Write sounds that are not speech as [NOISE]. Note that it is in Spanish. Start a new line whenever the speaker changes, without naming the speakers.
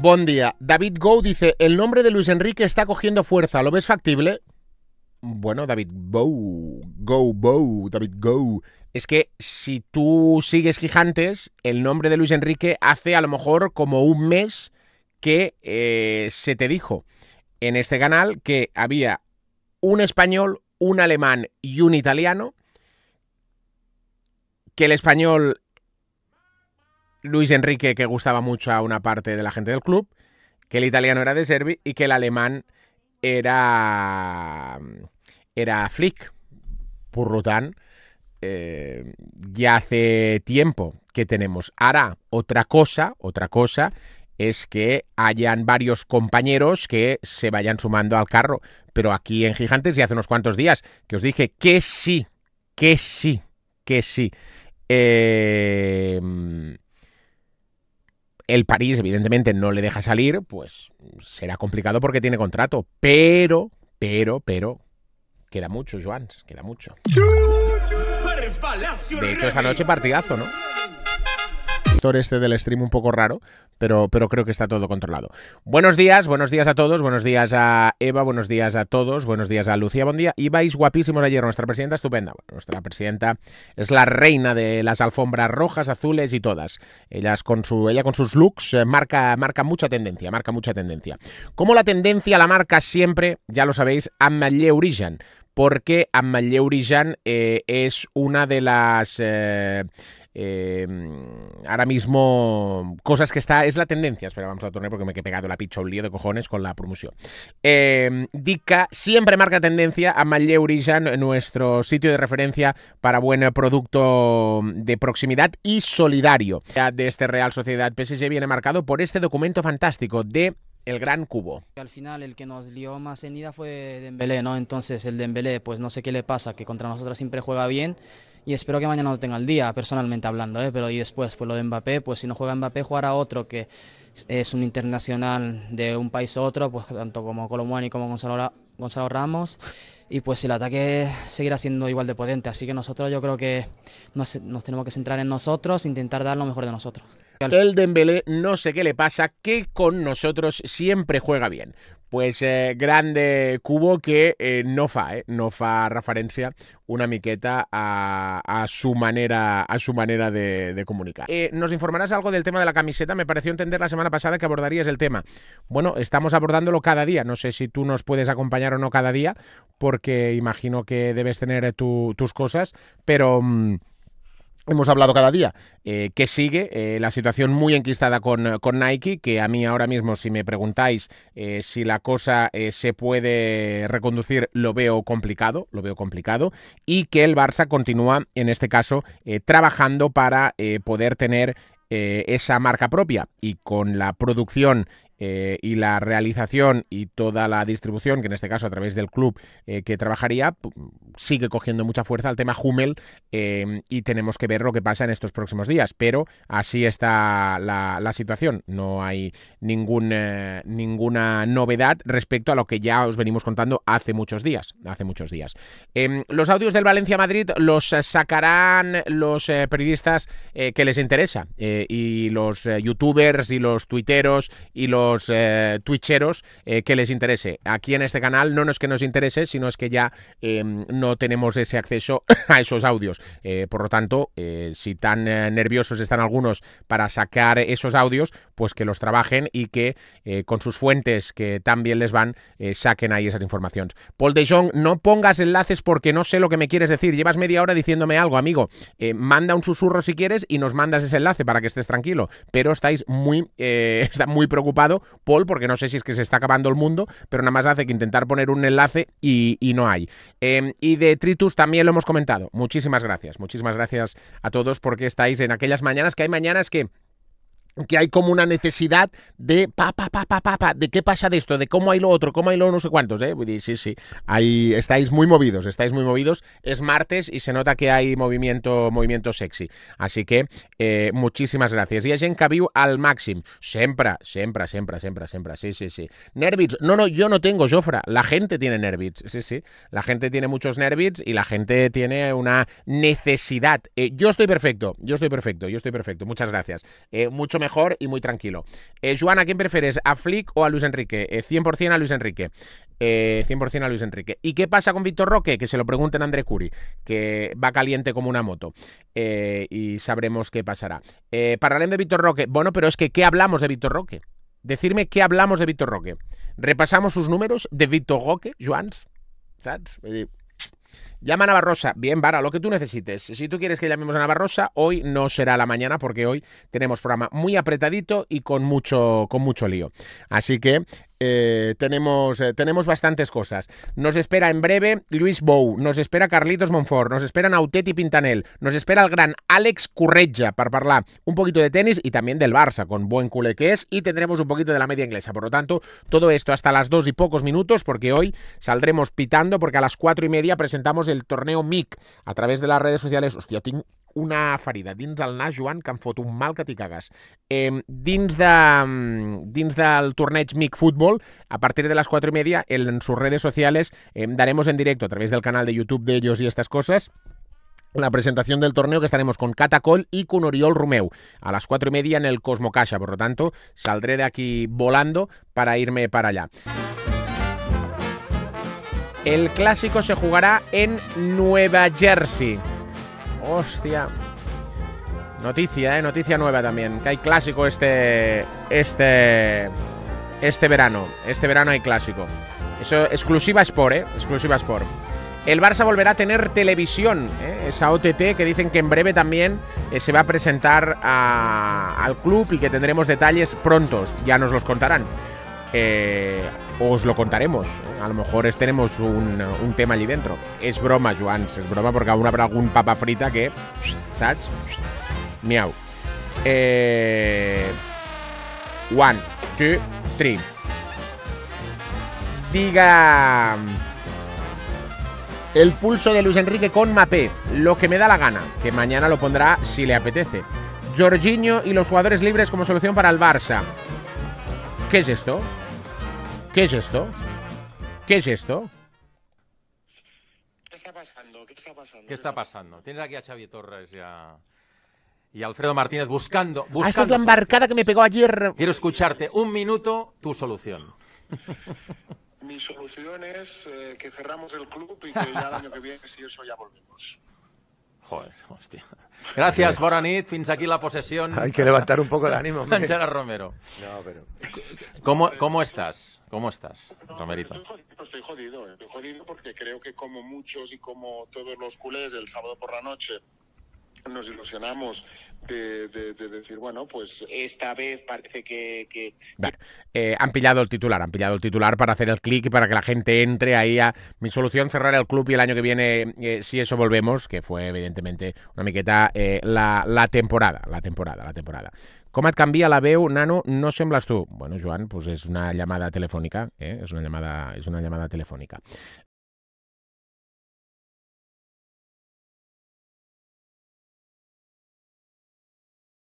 Buen día. David Go dice, el nombre de Luis Enrique está cogiendo fuerza, ¿lo ves factible? Bueno, David Bow, Go David Go. Es que si tú sigues quijantes, el nombre de Luis Enrique hace a lo mejor como un mes que eh, se te dijo en este canal que había un español, un alemán y un italiano, que el español Luis Enrique, que gustaba mucho a una parte de la gente del club, que el italiano era de Servi y que el alemán era, era Flick. Por eh, ya hace tiempo que tenemos. Ahora, otra cosa, otra cosa es que hayan varios compañeros que se vayan sumando al carro. Pero aquí en Gigantes, y hace unos cuantos días, que os dije que sí, que sí, que sí. Eh, el París, evidentemente, no le deja salir, pues será complicado porque tiene contrato. Pero, pero, pero, queda mucho, Joans, queda mucho. De hecho, esta noche partidazo, ¿no? Este del stream un poco raro, pero, creo que está todo controlado. Buenos días, buenos días a todos, buenos días a Eva, buenos días a todos, buenos días a Lucía, buen día. Ibais guapísimos ayer, nuestra presidenta estupenda. nuestra presidenta es la reina de las alfombras rojas, azules y todas. Ellas con su, ella con sus looks eh, marca, marca mucha tendencia, marca mucha tendencia. Como la tendencia la marca siempre, ya lo sabéis, Amalie Origen porque Amatlleu eh, es una de las eh, Em, ahora mismo, cosas que está. Es la tendencia. Espera, vamos a tornear porque me he pegado la picha un lío de cojones con la promoción. Eh, em, Dica siempre marca tendencia a Malleurijan, nuestro sitio de referencia para buen producto de proximidad y solidario de este Real Sociedad PSG viene marcado por este documento fantástico de el gran cubo. Al final el que nos lió más en ida fue Dembélé, ¿no? Entonces el Dembélé, pues no sé qué le pasa, que contra nosotros siempre juega bien, y espero que mañana lo tenga al día, personalmente hablando, ¿eh? pero y después, pues lo de Mbappé, pues si no juega Mbappé, jugará otro que es un internacional de un país a otro, pues tanto como Colomboani como Gonzalo, Gonzalo Ramos, y pues el ataque seguirá siendo igual de potente, así que nosotros yo creo que nos, nos tenemos que centrar en nosotros, intentar dar lo mejor de nosotros. El Dembélé no sé qué le pasa, que con nosotros siempre juega bien. Pues eh, grande cubo que eh, no fa, eh, no fa referencia una miqueta a, su manera, a su manera de, comunicar. nos informarás algo del tema de la camiseta. Me pareció entender la semana pasada que abordarías el tema. Bueno, estamos abordándolo cada día. No sé si tú nos puedes acompañar o no cada día, porque imagino que debes tener tus cosas, pero... Mm, Hemos hablado cada día eh, que sigue eh, la situación muy enquistada con, Nike, que a mí ahora mismo si me preguntáis eh, si la cosa se puede reconducir, lo veo complicado, lo veo complicado, y que el Barça continúa, en este caso, trabajando para poder tener esa marca propia y con la producción eh, y la realización y toda la distribución, que en este caso a través del club eh, que trabajaría, sigue cogiendo mucha fuerza el tema Hummel em, y tenemos que ver lo que pasa en estos próximos días. Pero así está la, situación. No hay ningún, eh, ninguna novedad respecto a lo que ya os venimos contando hace muchos días. Hace muchos días. Em, los audios del Valencia Madrid los sacarán los periodistas que les interesa y los youtubers y los tuiteros y los los eh, twitcheros eh, que les interese. Aquí en este canal no, es que nos interese, sino es que ya em, no tenemos ese acceso [COUGHS] a esos audios. Eh, por lo tanto, si tan nerviosos están algunos para sacar esos audios, pues que los trabajen y que con sus fuentes que también les van, saquen ahí esas informaciones. Paul de Jong, no pongas enlaces porque no sé lo que me quieres decir. Llevas media hora diciéndome algo, amigo. manda un susurro si quieres y nos mandas ese enlace para que estés tranquilo. Pero estáis muy, [LAUGHS] está muy preocupado Paul, porque no sé si es que se está acabando el mundo, pero nada más hace que intentar poner un enlace y, no hay. Em, y de Tritus también lo hemos comentado. Muchísimas gracias, muchísimas gracias a todos porque estáis en aquellas mañanas que hay mañanas que que hay como una necesidad de pa, pa, pa, pa, pa, de qué pasa de esto, de cómo hay lo otro, cómo hay lo no sé cuántos, ¿eh? Sí, sí, ahí estáis muy movidos, estáis muy movidos. Es martes y se nota que hay movimiento, movimiento sexy. Así que eh, muchísimas gracias. Y es en al máximo. Siempre, siempre, siempre, siempre, siempre, Sí, sí, sí. Nervits. No, no, yo no tengo, Jofra. La gente tiene nervits. Sí, sí. La gente tiene muchos nervits y la gente tiene una necesidad. Eh, yo estoy perfecto, yo estoy perfecto, yo estoy perfecto. Muchas gracias. Eh, mucho mejor y muy tranquilo. Eh, ¿a quién prefieres? ¿A Flick o a Luis Enrique? 100% eh, a Luis Enrique. 100% eh, a Luis Enrique. ¿Y qué pasa con Víctor Roque? Que se lo pregunten a André Curi, que va caliente como una moto. Eh, y sabremos qué pasará. para de Víctor Roque, bueno, pero es que ¿qué hablamos de Víctor Roque? Decirme qué hablamos de Víctor Roque. ¿Repasamos sus números de Víctor Roque, Juan. Llama a Navarrosa. Bien, Vara, lo que tú necesites. Si tú quieres que llamemos a Navarrosa, hoy no será la mañana porque hoy tenemos programa muy apretadito y con mucho, con mucho lío. Así que eh, tenemos, eh, tenemos bastantes cosas. Nos espera en breve Luis Bou, nos espera Carlitos Monfort, nos esperan Nauteti Pintanel, nos espera el gran Alex Curreja para hablar un poquito de tenis y también del Barça, con buen culé que es, y tendremos un poquito de la media inglesa. Por lo tanto, todo esto hasta las dos y pocos minutos, porque hoy saldremos pitando, porque a las cuatro y media presentamos el torneo MIC a través de las redes sociales. Hostia, una farida. dins al nas, Joan, que em tournage un mal em, dins, mm, dins del torneig MIC Fútbol, a partir de las 4 y media, en sus redes sociales, em, daremos en directo a través del canal de YouTube de ellos y estas cosas, la presentación del torneo que estaremos con Catacol y con Oriol Romeu a las 4 y media en el Cosmo Por lo tanto, saldré de aquí volando para irme para allá. El clásico se jugará en Nueva Jersey. Hostia. Noticia, eh, noticia nueva también. Que hay clásico este. Este. Este verano. Este verano hay clásico. Eso, exclusiva Sport, eh. Exclusiva Sport. El Barça volverá a tener televisión, ¿eh? esa OTT que dicen que en breve también eh, se va a presentar al club y que tendremos detalles prontos, ya nos los contarán. Eh, os lo contaremos. A lo mejor tenemos un, tema allí dentro. Es broma, Joan. es broma porque aún habrá algún papa frita que... ¿Sats? Miau. Eh, one, two, three. Diga... El pulso de Luis Enrique con Mapé. Lo que me da la gana. Que mañana lo pondrá si le apetece. Jorginho y los jugadores libres como solución para el Barça. ¿Qué es esto? ¿Qué es esto? ¿Qué es esto? ¿Qué está pasando? ¿Qué está pasando? ¿Qué está pasando? Tienes aquí a Xavi Torres y a, y Alfredo Martínez buscando, buscando... Ah, esa es la embarcada que me pegó ayer. Quiero escucharte un minuto tu solución. Mi solución es eh, que cerramos el club y que ya el año que viene, si eso, ya volvemos. Joder, hostia. Gracias, Boranit. Fins aquí la posesión. Hay que levantar un poco el ánimo. Sánchez Romero. No, pero... ¿Cómo, ¿Cómo estás? ¿Cómo estás, Romerito? estoy, jodido, estoy jodido, eh. estoy jodido porque creo que como muchos y como todos los culés el sábado por la noche nos ilusionamos de, decir, bueno, pues esta vez parece que... Eh, han pillado el titular, han pillado el titular para hacer el clic y para que la gente entre ahí a mi solución, cerrar el club y el año que viene, eh, si eso volvemos, que fue evidentemente una miqueta, eh, la, temporada, la temporada, la temporada. ¿Cómo cambia cambia la veo nano, no semblas tú? Bueno, Joan, pues es una llamada telefónica, es una llamada, telefónica. una llamada